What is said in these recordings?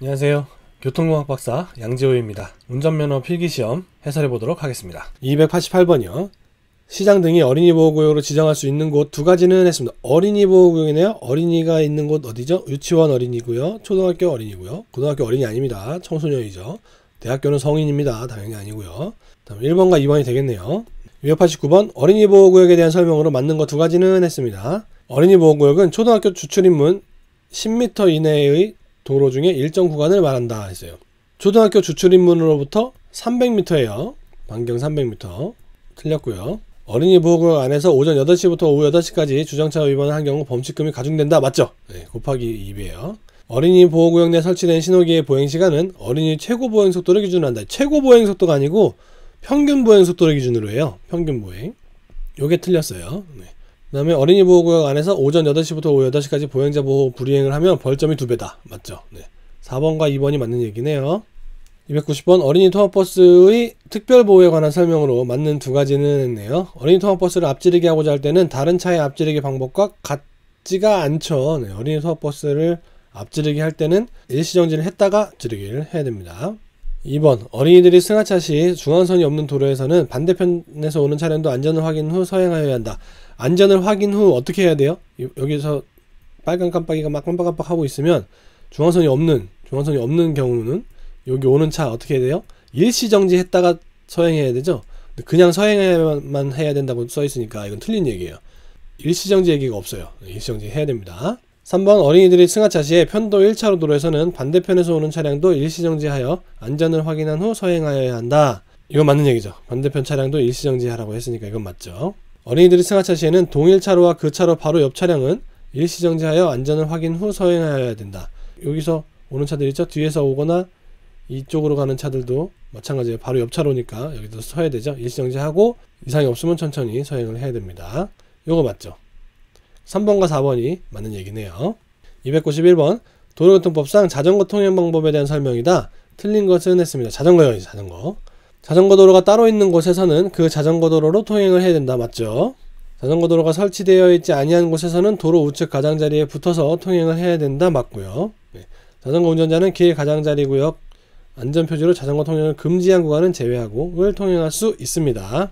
안녕하세요. 교통공학 박사 양재호입니다. 운전면허 필기시험 해설해 보도록 하겠습니다. 288번이요. 시장 등이 어린이 보호구역으로 지정할 수 있는 곳 두 가지는 했습니다. 어린이 보호구역이네요. 어린이가 있는 곳 어디죠? 유치원 어린이고요. 초등학교 어린이고요. 고등학교 어린이 아닙니다. 청소년이죠. 대학교는 성인입니다. 당연히 아니고요. 다음 1번과 2번이 되겠네요. 289번 어린이 보호구역에 대한 설명으로 맞는 것 두 가지는 했습니다. 어린이 보호구역은 초등학교 주출입문 10m 이내의 도로 중에 일정 구간을 말한다 했어요. 초등학교 주출입문으로부터 300m예요. 반경 300m. 틀렸고요. 어린이 보호구역 안에서 오전 8시부터 오후 8시까지 주정차 위반을 한 경우 범칙금이 가중된다. 맞죠? 네, 곱하기 2배에요 어린이 보호구역 내 설치된 신호기의 보행 시간은 어린이 최고 보행 속도를 기준으로 한다. 최고 보행 속도가 아니고 평균 보행 속도를 기준으로 해요. 평균 보행. 요게 틀렸어요. 네. 그 다음에 어린이 보호구역 안에서 오전 8시부터 오후 8시까지 보행자 보호 불이행을 하면 벌점이 두배다 맞죠? 네. 4번과 2번이 맞는 얘기네요. 290번 어린이 통합버스의 특별보호에 관한 설명으로 맞는 두 가지는 했네요. 어린이 통합버스를 앞지르게 하고자 할 때는 다른 차의 앞지르기 방법과 같지가 않죠. 네. 어린이 통합버스를 앞지르게할 때는 일시정지를 했다가 지르기를 해야 됩니다. 2번 어린이들이 승하차 시 중앙선이 없는 도로에서는 반대편에서 오는 차량도 안전을 확인 후 서행하여야 한다. 안전을 확인 후 어떻게 해야 돼요? 여기서 빨간 깜빡이가 막 깜빡깜빡 하고 있으면 중앙선이 없는 중앙선이 없는 경우는 여기 오는 차 어떻게 해야 돼요? 일시 정지했다가 서행해야 되죠. 그냥 서행만 해야 된다고 써 있으니까 이건 틀린 얘기예요. 일시 정지 얘기가 없어요. 예, 일시 정지 해야 됩니다. 3번 어린이들이 승하차시에 편도 1차로 도로에서는 반대편에서 오는 차량도 일시정지하여 안전을 확인한 후 서행하여야 한다. 이건 맞는 얘기죠. 반대편 차량도 일시정지하라고 했으니까 이건 맞죠. 어린이들이 승하차 시에는 동일 차로와 그 차로 바로 옆 차량은 일시정지하여 안전을 확인 후 서행하여야 된다. 여기서 오는 차들 있죠? 뒤에서 오거나 이쪽으로 가는 차들도 마찬가지예요. 바로 옆 차로니까 여기도 서야 되죠. 일시정지하고 이상이 없으면 천천히 서행을 해야 됩니다. 이거 맞죠? 3번과 4번이 맞는 얘기네요. 291번 도로교통법상 자전거 통행 방법에 대한 설명이다. 틀린 것은 했습니다. 자전거요, 자전거. 자전거 도로가 따로 있는 곳에서는 그 자전거 도로로 통행을 해야 된다. 맞죠? 자전거 도로가 설치되어 있지 아니한 곳에서는 도로 우측 가장자리에 붙어서 통행을 해야 된다. 맞고요. 네. 자전거 운전자는 길 가장자리 구역 안전표지로 자전거 통행을 금지한 구간은 제외하고 을 통행할 수 있습니다.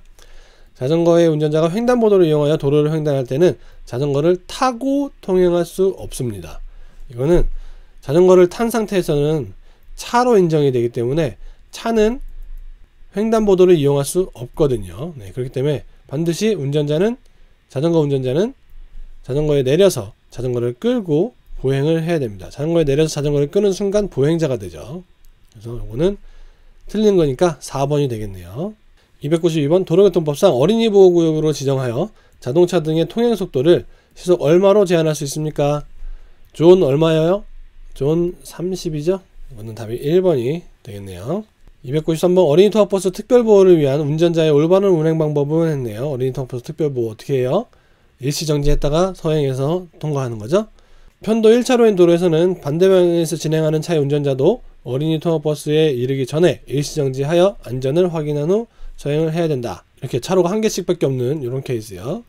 자전거의 운전자가 횡단보도를 이용하여 도로를 횡단할 때는 자전거를 타고 통행할 수 없습니다. 이거는 자전거를 탄 상태에서는 차로 인정이 되기 때문에 차는 횡단보도를 이용할 수 없거든요. 네, 그렇기 때문에 반드시 운전자는 자전거 운전자는 자전거에 내려서 자전거를 끌고 보행을 해야 됩니다. 자전거에 내려서 자전거를 끄는 순간 보행자가 되죠. 그래서 이거는 틀린 거니까 4번이 되겠네요. 292번 도로교통법상 어린이 보호구역으로 지정하여 자동차 등의 통행 속도를 시속 얼마로 제한할 수 있습니까? 존 얼마예요? 존 30이죠? 이거는 답이 1번이 되겠네요. 293번 어린이 통학버스 특별보호를 위한 운전자의 올바른 운행 방법은 했네요. 어린이 통학버스 특별보호 어떻게 해요? 일시 정지했다가 서행해서 통과하는 거죠. 편도 1차로인 도로에서는 반대방향에서 진행하는 차의 운전자도 어린이 통학버스에 이르기 전에 일시 정지하여 안전을 확인한 후 저행을 해야 된다. 이렇게 차로가 한 개씩밖에 없는 이런 케이스요.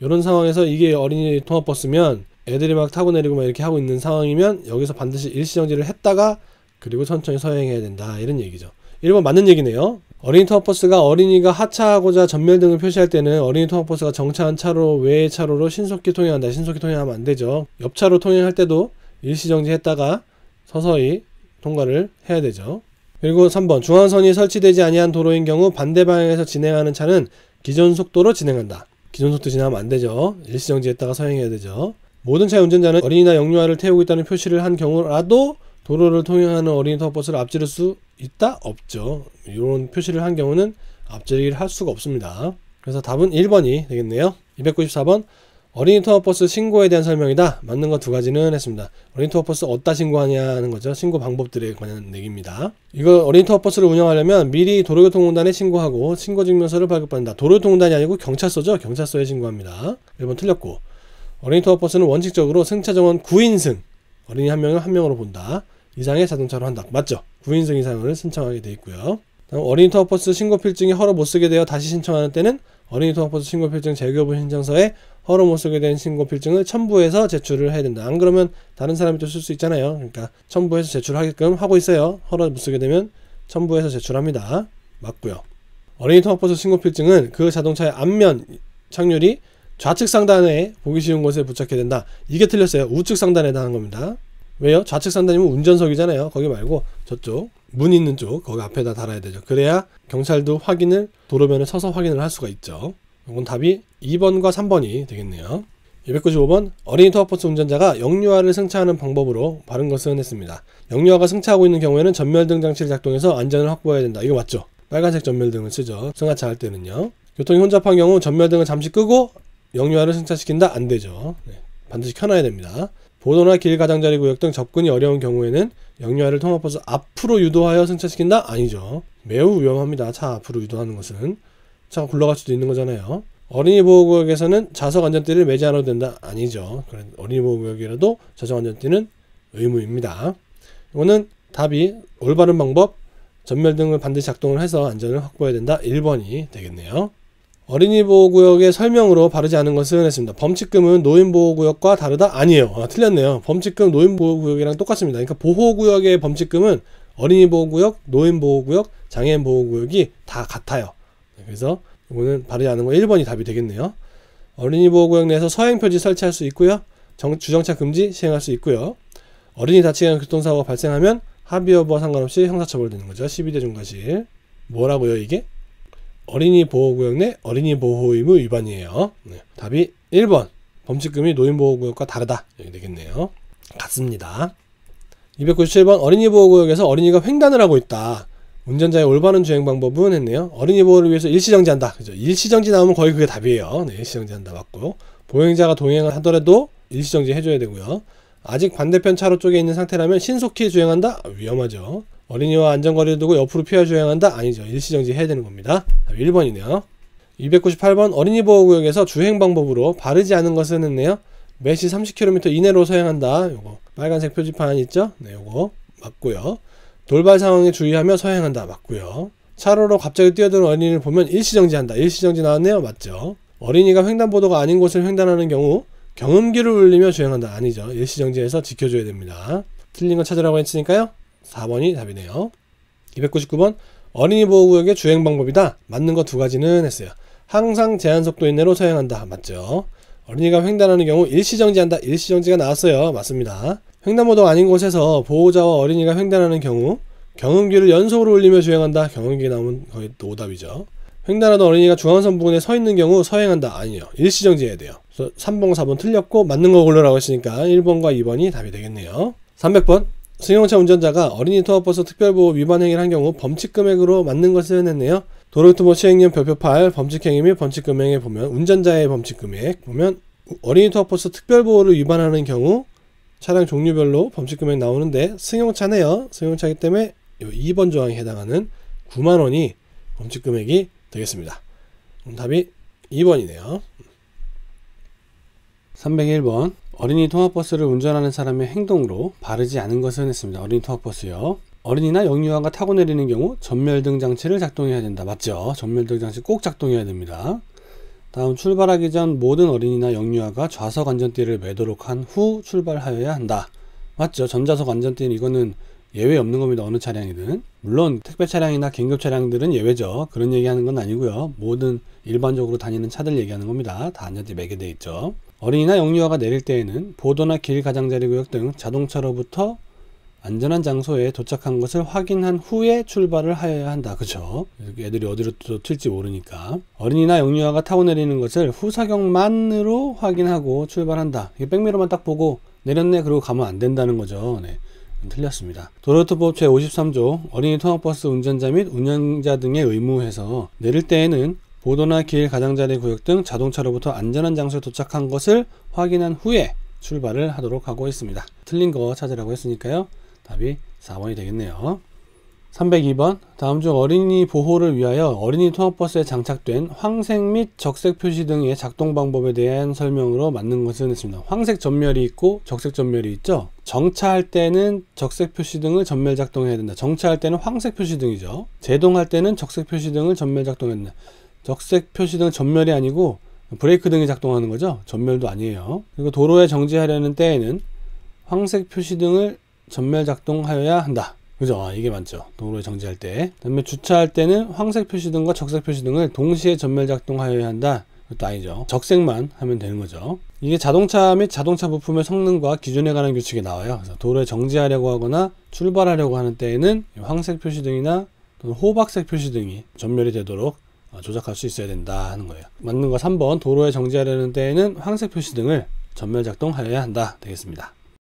이런 상황에서 이게 어린이 통합버스면 애들이 막 타고 내리고 막 이렇게 하고 있는 상황이면 여기서 반드시 일시정지를 했다가 그리고 천천히 서행해야 된다 이런 얘기죠. 1번 맞는 얘기네요. 어린이 통합버스가 어린이가 하차하고자 전멸 등을 표시할 때는 어린이 통합버스가 정차한 차로 외의 차로로 신속히 통행한다. 신속히 통행하면 안 되죠. 옆차로 통행할 때도 일시정지했다가 서서히 통과를 해야 되죠. 그리고 3번 중앙선이 설치되지 아니한 도로인 경우 반대 방향에서 진행하는 차는 기존 속도로 진행한다. 기존 속도 진행하면 안 되죠. 일시정지했다가 서행해야 되죠. 모든 차의 운전자는 어린이나 영유아를 태우고 있다는 표시를 한 경우라도 도로를 통행하는 어린이 투어버스를 앞지를 수 있다? 없죠. 이런 표시를 한 경우는 앞지를 할 수가 없습니다. 그래서 답은 1번이 되겠네요. 294번 어린이 투어버스 신고에 대한 설명이다. 맞는 거 두 가지는 했습니다. 어린이 투어버스 어디다 신고하냐 는 거죠. 신고 방법들에 관한 얘기입니다. 이거 어린이 투어버스를 운영하려면 미리 도로교통공단에 신고하고 신고증명서를 발급받는다. 도로교통공단이 아니고 경찰서죠. 경찰서에 신고합니다. 1번 틀렸고 어린이 투어버스는 원칙적으로 승차 정원 9인승 어린이 1 명을 1 명으로 본다. 이상의 자동차로 한다. 맞죠? 9인승 이상을 신청하게 되어 있고요. 어린이 투어버스 신고 필증이 허로 못 쓰게 되어 다시 신청하는 때는 어린이 통학버스 신고필증 재교부 신청서에 허로 못 쓰게 된 신고필증을 첨부해서 제출을 해야 된다. 안 그러면 다른 사람이 또 쓸 수 있잖아요. 그러니까 첨부해서 제출하게끔 하고 있어요. 허로 못 쓰게 되면 첨부해서 제출합니다. 맞고요. 어린이 통학버스 신고필증은 그 자동차의 앞면 착률이 좌측 상단에 보기 쉬운 곳에 부착해야 된다. 이게 틀렸어요. 우측 상단에 해당한 겁니다. 왜요? 좌측 산다이면 운전석이잖아요. 거기 말고 저쪽 문 있는 쪽 거기 앞에다 달아야 되죠. 그래야 경찰도 확인을 도로변에 서서 확인을 할 수가 있죠. 이건 답이 2번과 3번이 되겠네요. 295번 어린이 투어버스 운전자가 영유아를 승차하는 방법으로 바른 것은 했습니다. 영유아가 승차하고 있는 경우에는 전멸등 장치를 작동해서 안전을 확보해야 된다. 이거 맞죠? 빨간색 전멸등을 쓰죠. 승하차 할 때는요. 교통이 혼잡한 경우 전멸등을 잠시 끄고 영유아를 승차시킨다? 안 되죠. 네, 반드시 켜놔야 됩니다. 보도나 길 가장자리 구역 등 접근이 어려운 경우에는 영유아를 통합해서 앞으로 유도하여 승차시킨다? 아니죠. 매우 위험합니다. 차 앞으로 유도하는 것은. 차가 굴러갈 수도 있는 거잖아요. 어린이 보호구역에서는 좌석 안전띠를 매지 않아도 된다? 아니죠. 어린이 보호구역이라도 좌석 안전띠는 의무입니다. 이거는 답이 올바른 방법, 전멸등을 반드시 작동을 해서 안전을 확보해야 된다. 1번이 되겠네요. 어린이보호구역의 설명으로 바르지 않은 것은 했습니다. 범칙금은 노인보호구역과 다르다? 아니에요. 아, 틀렸네요. 범칙금 노인보호구역이랑 똑같습니다. 그러니까 보호구역의 범칙금은 어린이보호구역, 노인보호구역, 장애인보호구역이 다 같아요. 네, 그래서 이거는 바르지 않은 거 1번이 답이 되겠네요. 어린이보호구역 내에서 서행표지 설치할 수 있고요. 정, 주정차 금지 시행할 수 있고요. 어린이 다치게 하는 교통사고가 발생하면 합의 여부와 상관없이 형사처벌되는 거죠. 12대 중과실. 뭐라고요 이게? 어린이 보호구역 내 어린이 보호 의무 위반이에요. 네. 답이 1번. 범칙금이 노인보호구역과 다르다. 여기 되겠네요. 같습니다. 297번 어린이 보호구역에서 어린이가 횡단을 하고 있다. 운전자의 올바른 주행 방법은 했네요. 어린이 보호를 위해서 일시정지한다. 그죠? 일시정지 나오면 거의 그게 답이에요. 네, 일시정지한다 맞고 보행자가 동행을 하더라도 일시정지 해줘야 되고요. 아직 반대편 차로 쪽에 있는 상태라면 신속히 주행한다. 위험하죠. 어린이와 안전거리를 두고 옆으로 피해 주행한다? 아니죠. 일시정지 해야 되는 겁니다. 1번이네요. 298번 어린이 보호구역에서 주행 방법으로 바르지 않은 것을 했네요. 매시 30km 이내로 서행한다. 요거 빨간색 표지판 있죠? 네, 요거 맞고요. 돌발 상황에 주의하며 서행한다. 맞고요. 차로로 갑자기 뛰어드는 어린이를 보면 일시정지한다. 일시정지 나왔네요. 맞죠? 어린이가 횡단보도가 아닌 곳을 횡단하는 경우 경음기를 울리며 주행한다. 아니죠. 일시정지해서 지켜줘야 됩니다. 틀린 거 찾으라고 했으니까요. 4번이 답이네요. 299번 어린이 보호구역의 주행 방법이다. 맞는 거 두 가지는 했어요. 항상 제한 속도 인내로 서행한다. 맞죠? 어린이가 횡단하는 경우 일시정지한다. 일시정지가 나왔어요. 맞습니다. 횡단보도 아닌 곳에서 보호자와 어린이가 횡단하는 경우 경음기를 연속으로 올리며 주행한다. 경음기 나오면 거의 또 오답이죠. 횡단하던 어린이가 중앙선 부근에 서 있는 경우 서행한다. 아니요. 일시정지해야 돼요. 그래서 3번, 4번 틀렸고 맞는 거 골라라고 했으니까 1번과 2번이 답이 되겠네요. 300번 승용차 운전자가 어린이 통합버스 특별보호 위반 행위를 한 경우 범칙 금액으로 맞는 것을 해냈네요. 도로유튜버 시행령 별표 8 범칙행위 및 범칙금액에 보면 운전자의 범칙금액 보면 어린이 통합버스 특별보호를 위반하는 경우 차량 종류별로 범칙금액 나오는데 승용차네요. 승용차이기 때문에 2번 조항에 해당하는 9만원이 범칙금액이 되겠습니다. 답이 2번이네요. 301번 어린이 통학버스를 운전하는 사람의 행동으로 바르지 않은 것을 했습니다. 어린이 통학버스요. 어린이나 영유아가 타고 내리는 경우 전멸등 장치를 작동해야 된다. 맞죠? 전멸등 장치 꼭 작동해야 됩니다. 다음 출발하기 전 모든 어린이나 영유아가 좌석 안전띠를 매도록 한 후 출발하여야 한다. 맞죠? 전좌석 안전띠는 이거는 예외 없는 겁니다. 어느 차량이든. 물론 택배 차량이나 긴급 차량들은 예외죠. 그런 얘기하는 건 아니고요. 모든 일반적으로 다니는 차들 얘기하는 겁니다. 다 안전띠 매게 돼 있죠. 어린이나 영유아가 내릴 때에는 보도나 길 가장자리 구역 등 자동차로부터 안전한 장소에 도착한 것을 확인한 후에 출발을 하여야 한다. 그죠? 애들이 어디로 또 튈지 모르니까. 어린이나 영유아가 타고 내리는 것을 후사경만으로 확인하고 출발한다. 백미러만 딱 보고 내렸네. 그러고 가면 안 된다는 거죠. 네. 틀렸습니다. 도로교통법 제53조 어린이 통학버스 운전자 및 운영자 등의 의무에서 내릴 때에는 보도나 길, 가장자리 구역 등 자동차로부터 안전한 장소에 도착한 것을 확인한 후에 출발을 하도록 하고 있습니다. 틀린 거 찾으라고 했으니까요. 답이 4번이 되겠네요. 302번 다음 중 어린이 보호를 위하여 어린이 통합버스에 장착된 황색 및 적색 표시 등의 작동 방법에 대한 설명으로 맞는 것은 했습니다. 황색 전멸이 있고 적색 전멸이 있죠. 정차할 때는 적색 표시 등을 전멸 작동해야 된다. 정차할 때는 황색 표시 등이죠. 제동할 때는 적색 표시 등을 전멸 작동해야 된다. 적색 표시등 전멸이 아니고 브레이크 등이 작동하는 거죠. 전멸도 아니에요. 그리고 도로에 정지하려는 때에는 황색 표시등을 전멸 작동하여야 한다. 그죠? 아, 이게 맞죠. 도로에 정지할 때. 그다음에 주차할 때는 황색 표시등과 적색 표시등을 동시에 전멸 작동하여야 한다. 그것도 아니죠. 적색만 하면 되는 거죠. 이게 자동차 및 자동차 부품의 성능과 기준에 관한 규칙이 나와요. 그래서 도로에 정지하려고 하거나 출발하려고 하는 때에는 황색 표시등이나 또는 호박색 표시등이 전멸이 되도록 아, 조작할 수 있어야 된다 하는 거예요. 맞는 거 3번 도로에 정지하려는 때에는 황색 표시등을 전면 작동하여야 한다 되겠습니다.